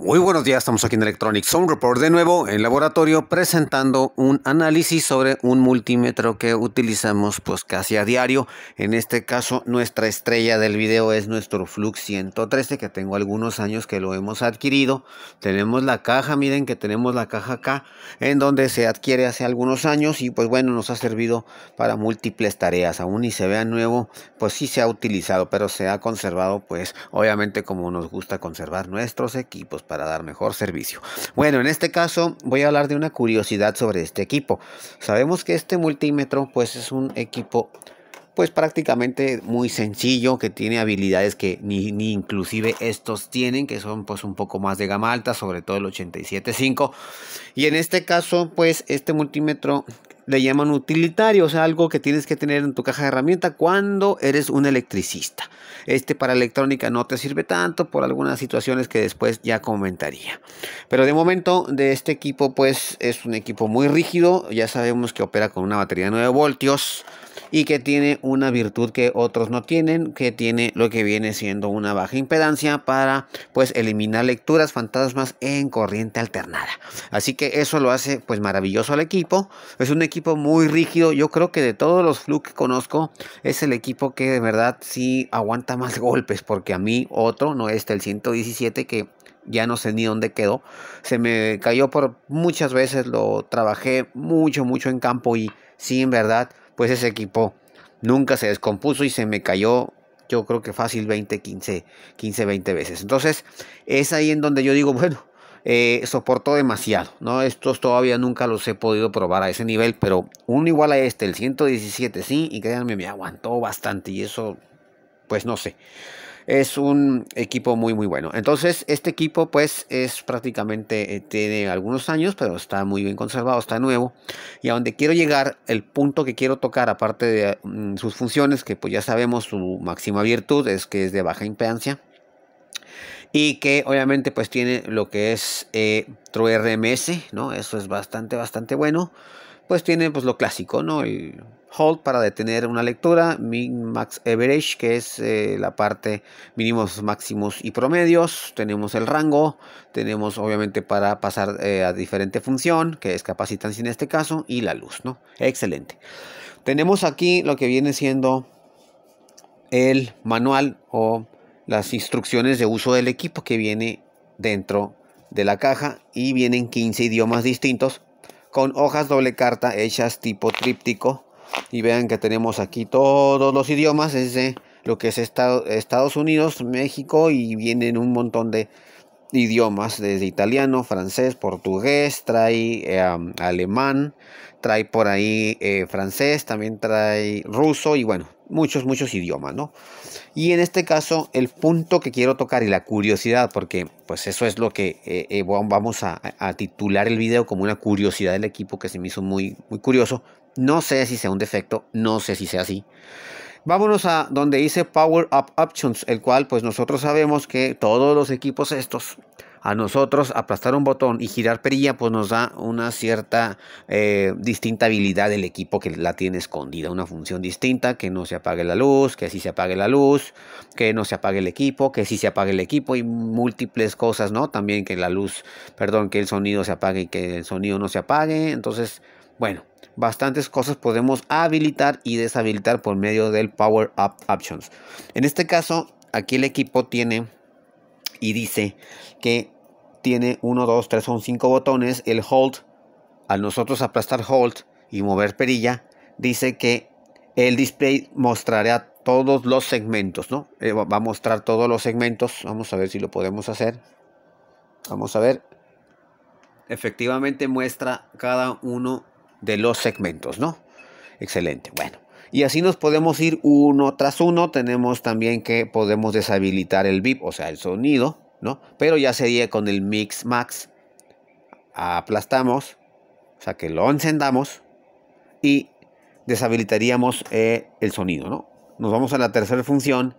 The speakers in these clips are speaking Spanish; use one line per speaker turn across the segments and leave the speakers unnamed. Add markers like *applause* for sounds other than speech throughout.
Muy buenos días, estamos aquí en Electronic Sound Report de nuevo en laboratorio presentando un análisis sobre un multímetro que utilizamos pues casi a diario. En este caso nuestra estrella del video es nuestro Flux 113 que tengo algunos años que lo hemos adquirido. Tenemos la caja, miren que tenemos la caja acá en donde se adquiere hace algunos años y pues bueno nos ha servido para múltiples tareas. Aún y se vea nuevo pues sí se ha utilizado pero se ha conservado pues obviamente como nos gusta conservar nuestros equipos para dar mejor servicio. Bueno, en este caso voy a hablar de una curiosidad sobre este equipo. Sabemos que este multímetro pues es un equipo pues prácticamente muy sencillo, que tiene habilidades que ni, ni, inclusive estos tienen, que son pues un poco más de gama alta, sobre todo el 87.5. Y en este caso, pues este multímetro le llaman utilitario, o sea, algo que tienes que tener en tu caja de herramientas cuando eres un electricista. Este para electrónica no te sirve tanto por algunas situaciones que después ya comentaría. Pero de momento de este equipo pues es un equipo muy rígido, ya sabemos que opera con una batería de 9 voltios y que tiene una virtud que otros no tienen, que tiene lo que viene siendo una baja impedancia para pues eliminar lecturas fantasmas en corriente alternada. Así que eso lo hace pues maravilloso al equipo. Es un equipo muy rígido. Yo creo que de todos los Flux que conozco es el equipo que de verdad sí aguanta más *laughs* golpes porque a mí otro, no este el 117 que ya no sé ni dónde quedó. Se me cayó por muchas veces, lo trabajé mucho, mucho en campo y sí, en verdad, pues ese equipo nunca se descompuso y se me cayó yo creo que fácil 20, 15, 15, 20 veces. Entonces es ahí en donde yo digo, bueno, eh, soportó demasiado, ¿no? Estos todavía nunca los he podido probar a ese nivel, pero uno igual a este, el 117 sí, y créanme, me aguantó bastante y eso, pues no sé es un equipo muy muy bueno. Entonces este equipo pues es prácticamente, eh, tiene algunos años, pero está muy bien conservado, está nuevo. Y a donde quiero llegar, el punto que quiero tocar, aparte de mm, sus funciones, que pues ya sabemos su máxima virtud es que es de baja impedancia y que obviamente pues tiene lo que es eh, rms ¿no? Eso es bastante, bastante bueno pues tiene pues, lo clásico, ¿no? El hold para detener una lectura, min, max, average, que es eh, la parte mínimos, máximos y promedios. Tenemos el rango, tenemos obviamente para pasar eh, a diferente función, que es capacitancia en este caso, y la luz, ¿no? Excelente. Tenemos aquí lo que viene siendo el manual o las instrucciones de uso del equipo que viene dentro de la caja y vienen 15 idiomas distintos con hojas doble carta hechas tipo tríptico. Y vean que tenemos aquí todos los idiomas, desde lo que es Estados Unidos, México y vienen un montón de idiomas, desde italiano, francés, portugués, trae em, alemán, trae por ahí eh, francés, también trae ruso y bueno, muchos, muchos idiomas, ¿no? Y en este caso, el punto que quiero tocar y la curiosidad, porque pues eso es lo que eh, eh, vamos a, a, titular el video como una curiosidad del equipo que se me hizo muy, muy curioso. No sé si sea un defecto, no sé si sea así. Vámonos a donde dice Power Up Options, el cual pues nosotros sabemos que todos los equipos estos a nosotros aplastar un botón y girar perilla pues nos da una cierta eh, distinta habilidad del equipo que la tiene escondida, una función distinta, que no se apague la luz, que así se apague la luz, que no se apague el equipo, que sí se apague el equipo y múltiples cosas, ¿no? También que la luz, perdón, que el sonido se apague y que el sonido no se apague. Entonces, bueno, bastantes cosas podemos habilitar y deshabilitar por medio del Power Up Options. En este caso, aquí el equipo tiene y dice que tiene 1, 2, 3, son 5 botones. El Hold, al nosotros aplastar Hold y mover perilla, dice que el display mostrará todos los segmentos, ¿no? Eh, va a mostrar todos los segmentos. Vamos a ver si lo podemos hacer. Vamos a ver. Efectivamente muestra cada uno de los segmentos, ¿no? Excelente. Bueno. Y así nos podemos ir uno tras uno. Tenemos también que podemos deshabilitar el VIP, o sea, el sonido. ¿no? Pero ya sería con el Mix Max. Aplastamos, o sea que lo encendamos y deshabilitaríamos eh, el sonido, ¿no? Nos vamos a la tercera función.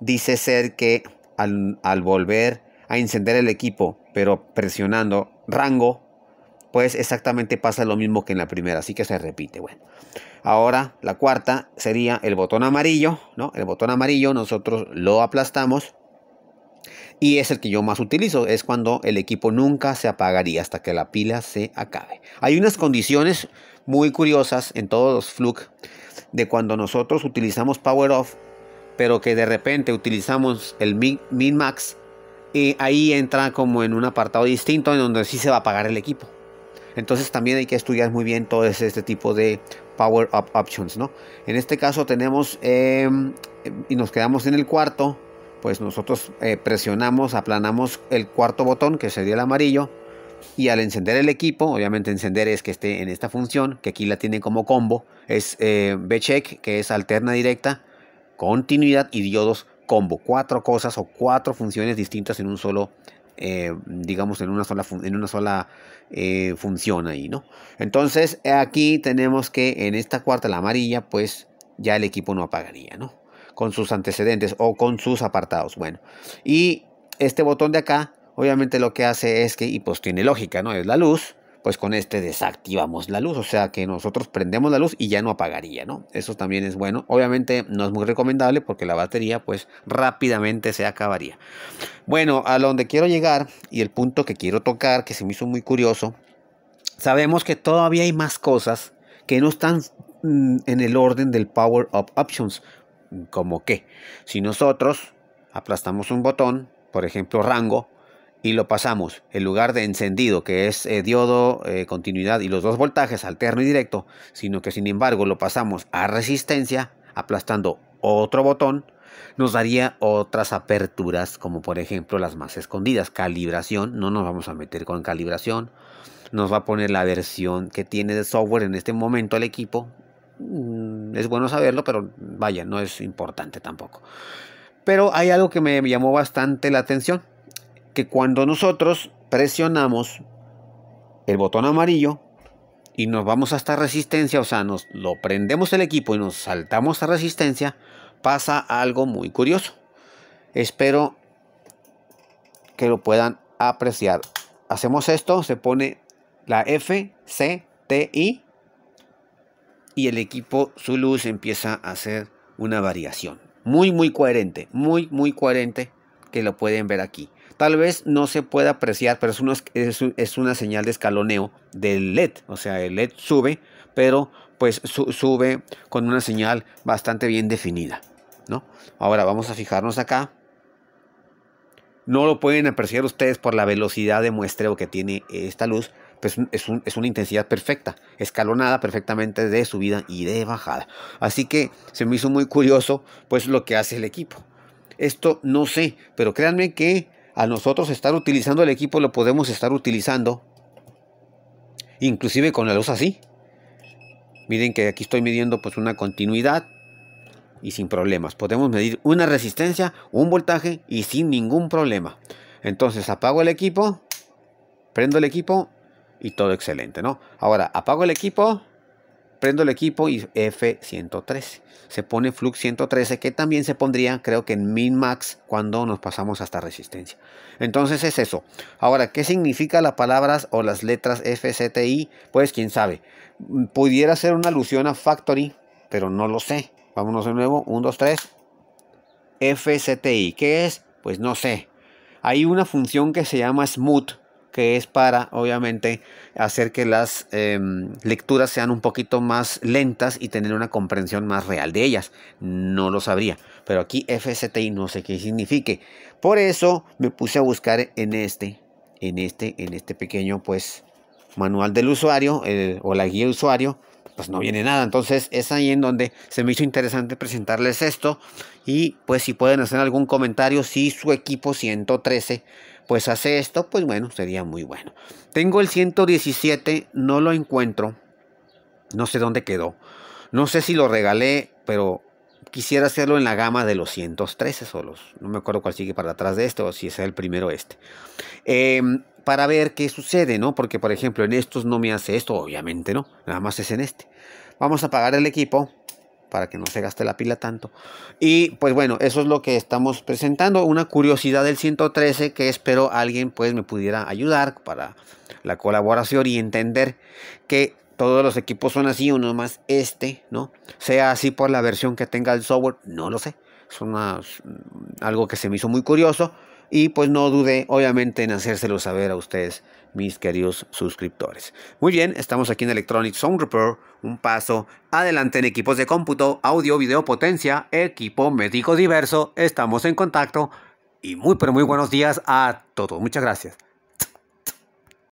Dice ser que al, volver a encender el equipo, pero presionando rango, pues exactamente pasa lo mismo que en la primera, así que se repite. Bueno, ahora la cuarta sería el botón amarillo, ¿no? El botón amarillo nosotros lo aplastamos y es el que yo más utilizo, es cuando el equipo nunca se apagaría hasta que la pila se acabe. Hay unas condiciones muy curiosas en todos los Fluke de cuando nosotros utilizamos Power Off, pero que de repente utilizamos el Min Max, y ahí entra como en un apartado distinto en donde sí se va a apagar el equipo. Entonces también hay que estudiar muy bien todo este tipo de Power Up Options, ¿no? En este caso tenemos, em, y nos quedamos en el cuarto, pues nosotros eh, presionamos, aplanamos el cuarto botón que sería el amarillo y al encender el equipo, obviamente encender es que esté en esta función, que aquí la tienen como combo, es eh, B check que es alterna directa, continuidad y diodos combo. Cuatro cosas o cuatro funciones distintas en un solo, eh, digamos, en una sola, en una sola función ahí, ¿no? Entonces aquí tenemos que en esta cuarta, la amarilla, pues ya el equipo no apagaría, ¿no? con sus antecedentes o con sus apartados. Bueno, y este botón de acá, obviamente lo que hace es que, y pues tiene lógica, ¿no? Es la luz, pues con este desactivamos la luz, o sea que nosotros prendemos la luz y ya no apagaría, ¿no? Eso también es bueno. Obviamente no es muy recomendable porque la batería pues rápidamente se acabaría. Bueno, a donde quiero llegar y el punto que quiero tocar, que se me hizo muy curioso, sabemos que todavía hay más cosas que no están mm, en el orden del Power Up Options como que si nosotros aplastamos un botón, por ejemplo rango, y lo pasamos en lugar de encendido, que es eh, diodo, eh, continuidad y los dos voltajes, alterno y directo, sino que sin embargo lo pasamos a resistencia, aplastando otro botón, nos daría otras aperturas, como por ejemplo las más escondidas, calibración, no nos vamos a meter con calibración, nos va a poner la versión que tiene de software en este momento el equipo, Mm, es bueno saberlo, pero vaya, no es importante tampoco. Pero hay algo que me llamó bastante la atención, que cuando nosotros presionamos el botón amarillo y nos vamos hasta resistencia, o sea, nos lo prendemos el equipo y nos saltamos a resistencia, pasa algo muy curioso. Espero que lo puedan apreciar. Hacemos esto, se pone la F, C, T, I y el equipo su luz empieza a hacer una variación. Muy, muy coherente, muy, muy coherente que lo pueden ver aquí. Tal vez no se pueda apreciar, pero es una, es una señal de escaloneo del LED. O sea, el LED sube, pero pues sube con una señal bastante bien definida. ¿no? Ahora vamos a fijarnos acá. No lo pueden apreciar ustedes por la velocidad de muestreo que tiene esta luz, pues es, una intensidad perfecta, escalonada perfectamente de subida y de bajada. Así que se me hizo muy curioso pues lo que hace el equipo. Esto no sé, pero créanme que a nosotros estar utilizando el equipo lo podemos estar utilizando inclusive con la luz así. Miren que aquí estoy midiendo pues una continuidad y sin problemas. Podemos medir una resistencia, un voltaje y sin ningún problema. Entonces apago el equipo, prendo el equipo y todo excelente, ¿no? Ahora, apago el equipo, prendo el equipo y F113. Se pone Flux 113 que también se pondría creo que en min max cuando nos pasamos hasta resistencia. Entonces es eso. Ahora, ¿qué significa las palabras o las letras FCTI? Pues quién sabe. Pudiera ser una alusión a Factory, pero no lo sé. Vámonos de nuevo. 1, 2, 3. FCTI. ¿Qué es? Pues no sé. Hay una función que se llama smooth que es para obviamente hacer que las em, lecturas sean un poquito más lentas y tener una comprensión más real de ellas. No lo sabría, pero aquí FSTI no sé qué signifique. Por eso me puse a buscar en este, en este, en este pequeño pues manual del usuario o la guía de usuario. Pues no viene nada, entonces es ahí en donde se me hizo interesante presentarles esto y pues si pueden hacer algún comentario si su equipo 113 pues hace esto, pues bueno, sería muy bueno. Tengo el 117, no lo encuentro. No sé dónde quedó. No sé si lo regalé, pero quisiera hacerlo en la gama de los 113 solos. No me acuerdo cuál sigue para atrás de esto, o si es el primero este. Em, para ver qué sucede, ¿no? Porque, por ejemplo, en estos no me hace esto, obviamente no. Nada más es en este. Vamos a apagar el equipo para que no se gaste la pila tanto. Y pues bueno, eso es lo que estamos presentando, una curiosidad del 113 que espero alguien pues me pudiera ayudar para la colaboración y entender que todos los equipos son así, uno más este, ¿no? Sea así por la versión que tenga el software, no lo sé. Es mm, algo que se me hizo muy curioso y pues no dude obviamente en hacérselo saber a ustedes, mis queridos suscriptores. Muy bien, estamos aquí en Electronic Sound Repair, un paso adelante en equipos de cómputo, audio, video, potencia, equipo médico diverso, estamos en contacto y muy pero muy buenos días a todos. Muchas gracias.